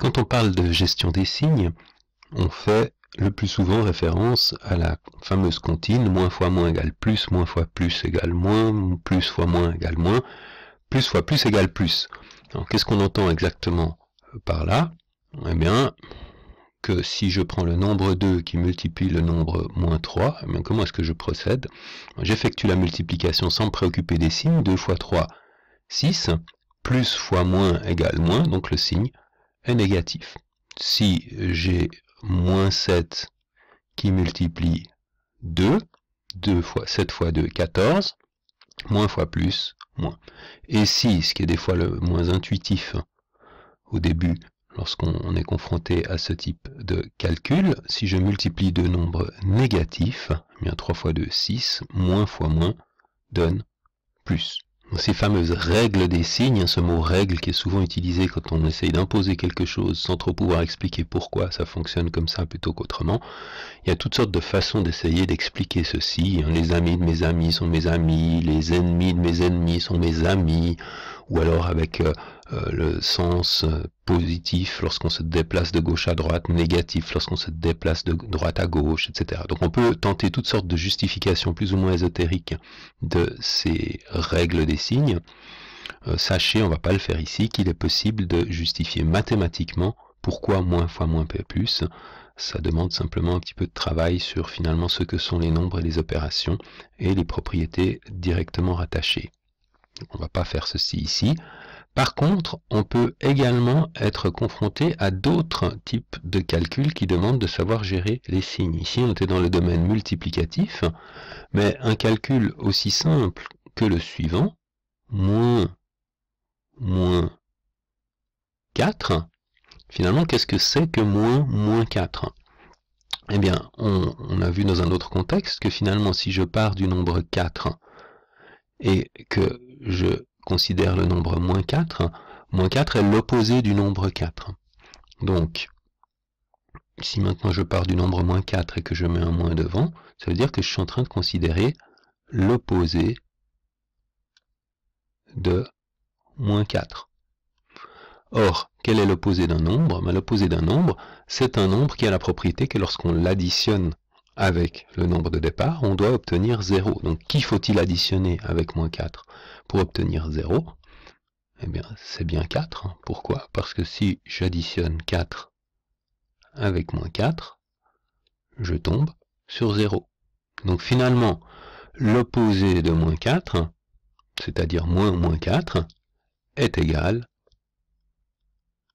Quand on parle de gestion des signes, on fait le plus souvent référence à la fameuse comptine moins fois moins égale plus, moins fois plus égale moins, plus fois moins égale moins, plus fois plus égale plus. qu'est-ce qu'on entend exactement par là Eh bien, que si je prends le nombre 2 qui multiplie le nombre moins 3, eh comment est-ce que je procède J'effectue la multiplication sans me préoccuper des signes, 2 fois 3, 6, plus fois moins égale moins, donc le signe négatif. Si j'ai moins 7 qui multiplie 2, 2 fois 7 fois 2, 14, moins fois plus, moins. Et si, ce qui est des fois le moins intuitif hein, au début, lorsqu'on est confronté à ce type de calcul, si je multiplie deux nombres négatifs, 3 eh fois 2, 6, moins fois moins donne plus ces fameuses règles des signes, hein, ce mot règle qui est souvent utilisé quand on essaye d'imposer quelque chose sans trop pouvoir expliquer pourquoi ça fonctionne comme ça plutôt qu'autrement, il y a toutes sortes de façons d'essayer d'expliquer ceci. Hein, les amis de mes amis sont mes amis, les ennemis de mes ennemis sont mes amis, ou alors avec euh, euh, le sens euh, positif lorsqu'on se déplace de gauche à droite, négatif lorsqu'on se déplace de droite à gauche, etc. Donc on peut tenter toutes sortes de justifications plus ou moins ésotériques de ces règles des signes. Euh, sachez, on va pas le faire ici, qu'il est possible de justifier mathématiquement pourquoi moins fois moins p plus. Ça demande simplement un petit peu de travail sur finalement ce que sont les nombres et les opérations et les propriétés directement rattachées. On ne va pas faire ceci ici. Par contre, on peut également être confronté à d'autres types de calculs qui demandent de savoir gérer les signes. Ici, on était dans le domaine multiplicatif, mais un calcul aussi simple que le suivant, moins, moins 4, finalement, qu'est-ce que c'est que moins, moins 4 Eh bien, on, on a vu dans un autre contexte que finalement, si je pars du nombre 4 et que je considère le nombre moins 4, moins 4 est l'opposé du nombre 4. Donc, si maintenant je pars du nombre moins 4 et que je mets un moins devant, ça veut dire que je suis en train de considérer l'opposé de moins 4. Or, quel est l'opposé d'un nombre ben, L'opposé d'un nombre, c'est un nombre qui a la propriété que lorsqu'on l'additionne avec le nombre de départ, on doit obtenir 0. Donc qui faut-il additionner avec moins 4 pour obtenir 0 Eh bien, c'est bien 4. Pourquoi Parce que si j'additionne 4 avec moins 4, je tombe sur 0. Donc finalement, l'opposé de moins 4, c'est-à-dire moins moins 4, est égal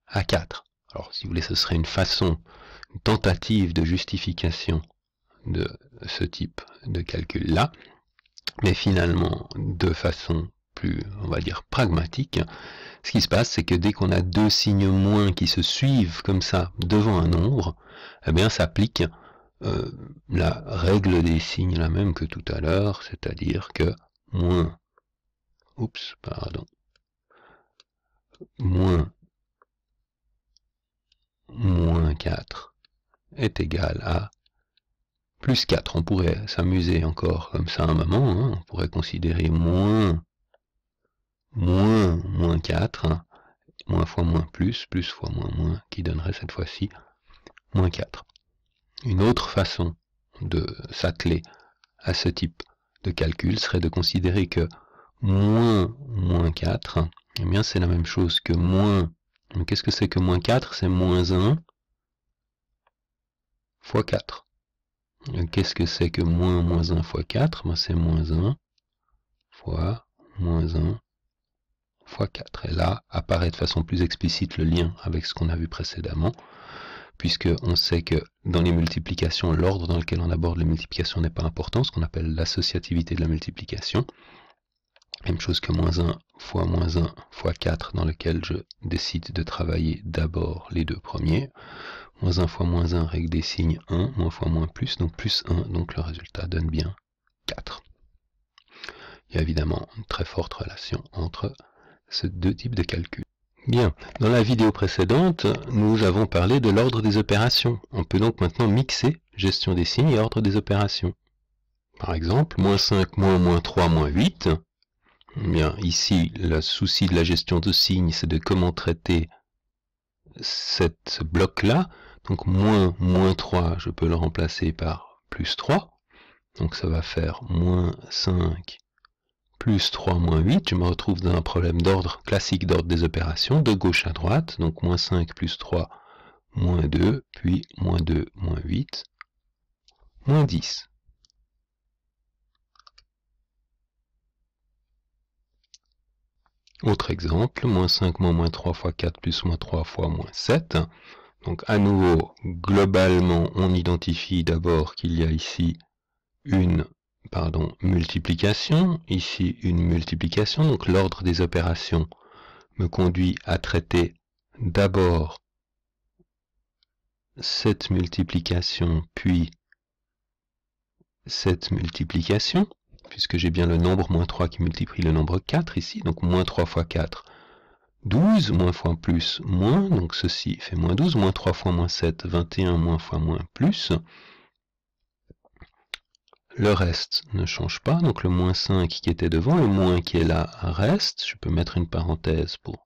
à 4. Alors si vous voulez, ce serait une façon, une tentative de justification de ce type de calcul-là. Mais finalement, de façon plus, on va dire, pragmatique, ce qui se passe, c'est que dès qu'on a deux signes moins qui se suivent comme ça devant un nombre, eh bien, s'applique euh, la règle des signes la même que tout à l'heure, c'est-à-dire que moins, oups, pardon, moins, moins 4 est égal à plus 4, on pourrait s'amuser encore comme ça un moment, hein. on pourrait considérer moins, moins, moins 4, hein. moins fois moins plus, plus fois moins moins, qui donnerait cette fois-ci moins 4. Une autre façon de s'atteler à ce type de calcul serait de considérer que moins moins 4, eh bien c'est la même chose que moins, qu'est-ce que c'est que moins 4 C'est moins 1 fois 4. Qu'est-ce que c'est que moins moins 1 fois 4 Moi, ben, C'est moins 1 fois moins 1 fois 4. Et là, apparaît de façon plus explicite le lien avec ce qu'on a vu précédemment, puisque on sait que dans les multiplications, l'ordre dans lequel on aborde les multiplications n'est pas important, ce qu'on appelle l'associativité de la multiplication. Même chose que moins 1 fois moins 1 fois 4 dans lequel je décide de travailler d'abord les deux premiers Moins 1 fois moins 1 règle des signes 1, moins fois moins plus, donc plus 1, donc le résultat donne bien 4. Il y a évidemment une très forte relation entre ces deux types de calculs. Bien, dans la vidéo précédente, nous avons parlé de l'ordre des opérations. On peut donc maintenant mixer gestion des signes et ordre des opérations. Par exemple, moins 5, moins, moins 3, moins 8. Bien, ici, le souci de la gestion de signes, c'est de comment traiter cette bloc-là. Donc moins moins 3, je peux le remplacer par plus 3. Donc ça va faire moins 5 plus 3 moins 8. Je me retrouve dans un problème d'ordre classique d'ordre des opérations, de gauche à droite. Donc moins 5 plus 3 moins 2, puis moins 2 moins 8, moins 10. Autre exemple, moins 5 moins moins 3 fois 4 plus moins 3 fois moins 7. Donc à nouveau, globalement, on identifie d'abord qu'il y a ici une multiplication, ici une multiplication, donc l'ordre des opérations me conduit à traiter d'abord cette multiplication, puis cette multiplication, puisque j'ai bien le nombre moins 3 qui multiplie le nombre 4 ici, donc moins 3 fois 4, 12 moins fois plus moins, donc ceci fait moins 12, moins 3 fois moins 7, 21 moins fois moins plus. Le reste ne change pas, donc le moins 5 qui était devant, le moins qui est là reste. Je peux mettre une parenthèse pour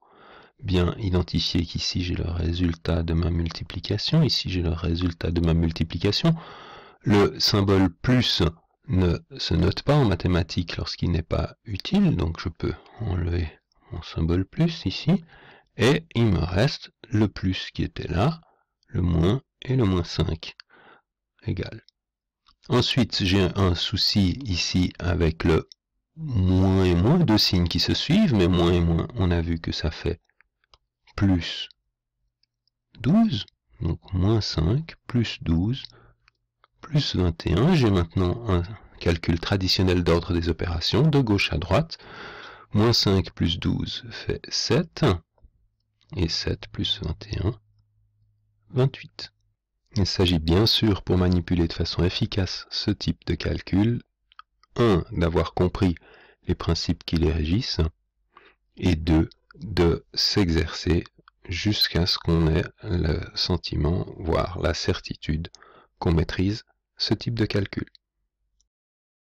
bien identifier qu'ici j'ai le résultat de ma multiplication, ici j'ai le résultat de ma multiplication. Le symbole plus ne se note pas en mathématiques lorsqu'il n'est pas utile, donc je peux enlever mon symbole plus ici, et il me reste le plus qui était là, le moins et le moins 5, égal. Ensuite, j'ai un souci ici avec le moins et moins, deux signes qui se suivent, mais moins et moins, on a vu que ça fait plus 12, donc moins 5, plus 12, plus 21. J'ai maintenant un calcul traditionnel d'ordre des opérations, de gauche à droite. Moins 5 plus 12 fait 7. Et 7 plus 21, 28. Il s'agit bien sûr, pour manipuler de façon efficace ce type de calcul, 1. d'avoir compris les principes qui les régissent, et 2. de s'exercer jusqu'à ce qu'on ait le sentiment, voire la certitude, qu'on maîtrise ce type de calcul.